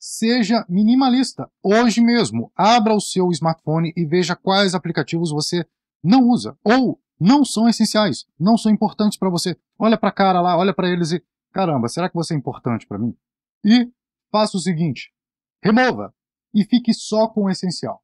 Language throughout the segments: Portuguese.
Seja minimalista. Hoje mesmo, abra o seu smartphone e veja quais aplicativos você não usa ou não são essenciais, não são importantes para você. Olha para a cara lá, olha para eles e caramba, será que você é importante para mim? E faça o seguinte: remova e fique só com o essencial.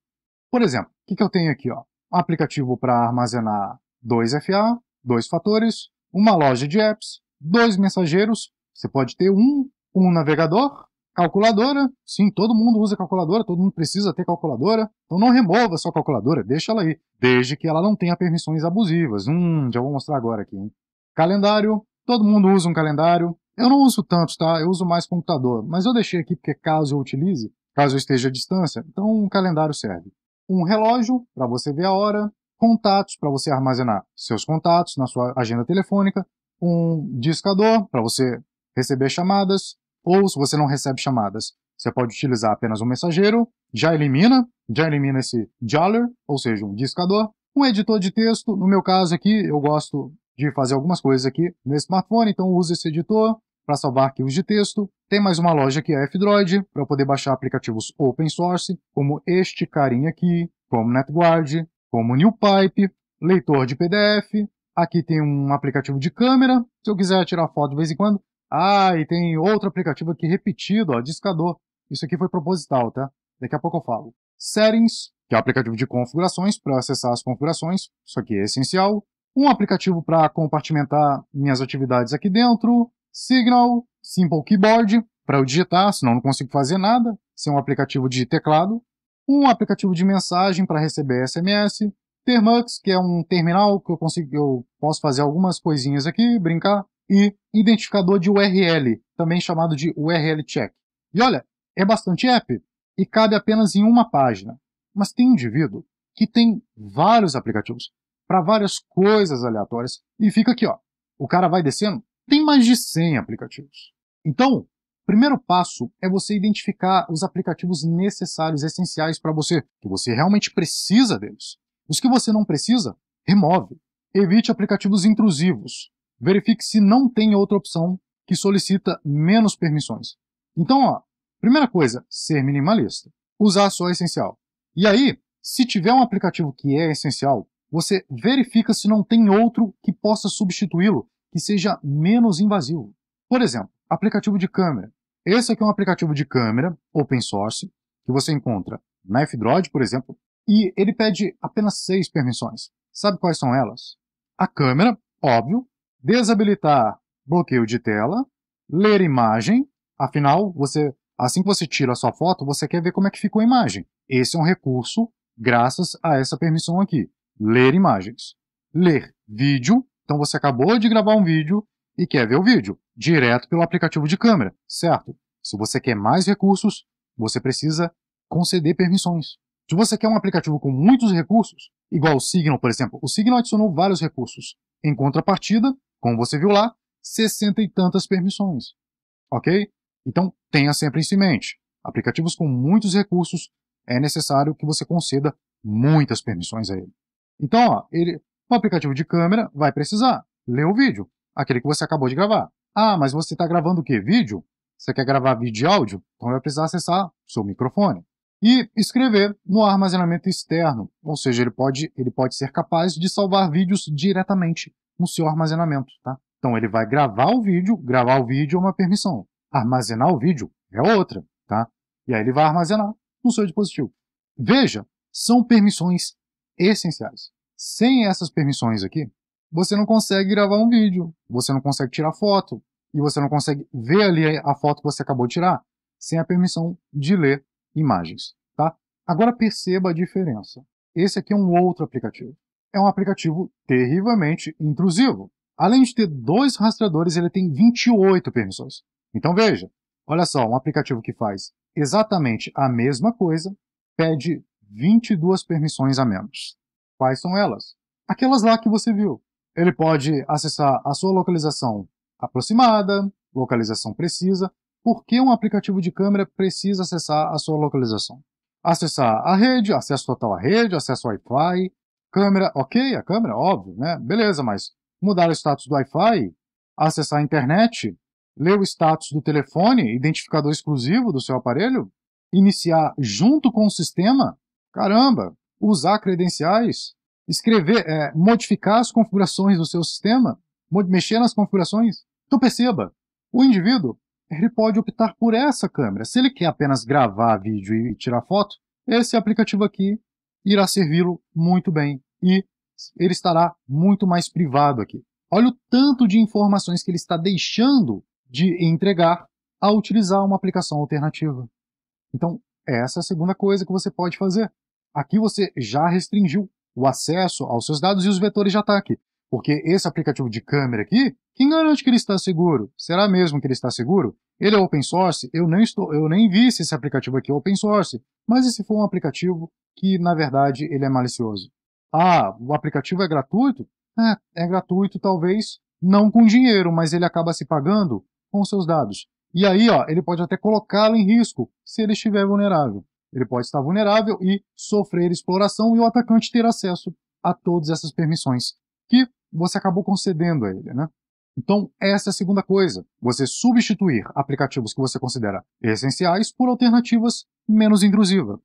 Por exemplo, o que, que eu tenho aqui? Ó? Um aplicativo para armazenar 2FA, dois fatores, uma loja de apps, dois mensageiros, você pode ter um, um navegador Calculadora, sim, todo mundo usa calculadora, todo mundo precisa ter calculadora. Então não remova sua calculadora, deixa ela aí, desde que ela não tenha permissões abusivas. Hum, já vou mostrar agora aqui. Hein? Calendário, todo mundo usa um calendário. Eu não uso tanto, tá? Eu uso mais computador, mas eu deixei aqui porque caso eu utilize, caso eu esteja à distância, então um calendário serve. Um relógio para você ver a hora, contatos para você armazenar seus contatos na sua agenda telefônica, um discador para você receber chamadas, ou se você não recebe chamadas, você pode utilizar apenas um mensageiro, já elimina, já elimina esse jaller, ou seja, um discador, um editor de texto, no meu caso aqui, eu gosto de fazer algumas coisas aqui no smartphone, então uso esse editor para salvar arquivos de texto. Tem mais uma loja aqui é a F-Droid, para eu poder baixar aplicativos open source, como este carinha aqui, como NetGuard, como NewPipe, leitor de PDF. Aqui tem um aplicativo de câmera, se eu quiser tirar foto de vez em quando, ah, e tem outro aplicativo aqui repetido, ó, discador. Isso aqui foi proposital, tá? Daqui a pouco eu falo. Settings, que é o aplicativo de configurações para acessar as configurações. Isso aqui é essencial. Um aplicativo para compartimentar minhas atividades aqui dentro. Signal, Simple Keyboard, para eu digitar, senão não consigo fazer nada. Sem é um aplicativo de teclado. Um aplicativo de mensagem para receber SMS. Termux, que é um terminal que eu, consigo, eu posso fazer algumas coisinhas aqui, brincar e identificador de URL, também chamado de URL check. E olha, é bastante app e cabe apenas em uma página. Mas tem um indivíduo que tem vários aplicativos para várias coisas aleatórias e fica aqui, ó. O cara vai descendo, tem mais de 100 aplicativos. Então, primeiro passo é você identificar os aplicativos necessários, essenciais para você, que você realmente precisa deles. Os que você não precisa, remove. Evite aplicativos intrusivos verifique se não tem outra opção que solicita menos permissões. Então, ó, primeira coisa, ser minimalista. Usar só o essencial. E aí, se tiver um aplicativo que é essencial, você verifica se não tem outro que possa substituí-lo, que seja menos invasivo. Por exemplo, aplicativo de câmera. Esse aqui é um aplicativo de câmera open source que você encontra na F-Droid, por exemplo, e ele pede apenas seis permissões. Sabe quais são elas? A câmera, óbvio, desabilitar bloqueio de tela, ler imagem, afinal, você, assim que você tira a sua foto, você quer ver como é que ficou a imagem. Esse é um recurso graças a essa permissão aqui, ler imagens. Ler vídeo, então você acabou de gravar um vídeo e quer ver o vídeo, direto pelo aplicativo de câmera, certo? Se você quer mais recursos, você precisa conceder permissões. Se você quer um aplicativo com muitos recursos, igual o Signal, por exemplo, o Signal adicionou vários recursos. Em contrapartida, como você viu lá, sessenta e tantas permissões. Ok? Então, tenha sempre isso em mente. Aplicativos com muitos recursos, é necessário que você conceda muitas permissões a ele. Então, ó, ele, um aplicativo de câmera vai precisar ler o vídeo, aquele que você acabou de gravar. Ah, mas você está gravando o quê? Vídeo? Você quer gravar vídeo e áudio? Então vai precisar acessar seu microfone. E escrever no armazenamento externo, ou seja, ele pode, ele pode ser capaz de salvar vídeos diretamente no seu armazenamento, tá? Então ele vai gravar o vídeo, gravar o vídeo é uma permissão, armazenar o vídeo é outra, tá? E aí ele vai armazenar no seu dispositivo. Veja, são permissões essenciais. Sem essas permissões aqui, você não consegue gravar um vídeo, você não consegue tirar foto, e você não consegue ver ali a foto que você acabou de tirar sem a permissão de ler imagens, tá? Agora perceba a diferença. Esse aqui é um outro aplicativo é um aplicativo terrivelmente intrusivo. Além de ter dois rastreadores, ele tem 28 permissões. Então veja, olha só, um aplicativo que faz exatamente a mesma coisa pede 22 permissões a menos. Quais são elas? Aquelas lá que você viu. Ele pode acessar a sua localização aproximada, localização precisa. Por que um aplicativo de câmera precisa acessar a sua localização? Acessar a rede, acesso total à rede, acesso ao Wi-Fi, Câmera, ok, a câmera, óbvio, né? Beleza, mas mudar o status do Wi-Fi, acessar a internet, ler o status do telefone, identificador exclusivo do seu aparelho, iniciar junto com o sistema, caramba, usar credenciais, escrever, é, modificar as configurações do seu sistema, mexer nas configurações. Então perceba, o indivíduo ele pode optar por essa câmera. Se ele quer apenas gravar vídeo e tirar foto, esse aplicativo aqui irá servi-lo muito bem e ele estará muito mais privado aqui. Olha o tanto de informações que ele está deixando de entregar ao utilizar uma aplicação alternativa. Então, essa é a segunda coisa que você pode fazer. Aqui você já restringiu o acesso aos seus dados e os vetores de ataque, tá porque esse aplicativo de câmera aqui, quem garante que ele está seguro? Será mesmo que ele está seguro? Ele é open source? Eu nem, estou, eu nem vi se esse aplicativo aqui é open source, mas esse foi um aplicativo que, na verdade, ele é malicioso. Ah, o aplicativo é gratuito? É, é gratuito, talvez não com dinheiro, mas ele acaba se pagando com seus dados. E aí, ó, ele pode até colocá-lo em risco se ele estiver vulnerável. Ele pode estar vulnerável e sofrer exploração e o atacante ter acesso a todas essas permissões que você acabou concedendo a ele, né? Então, essa é a segunda coisa. Você substituir aplicativos que você considera essenciais por alternativas menos intrusivas.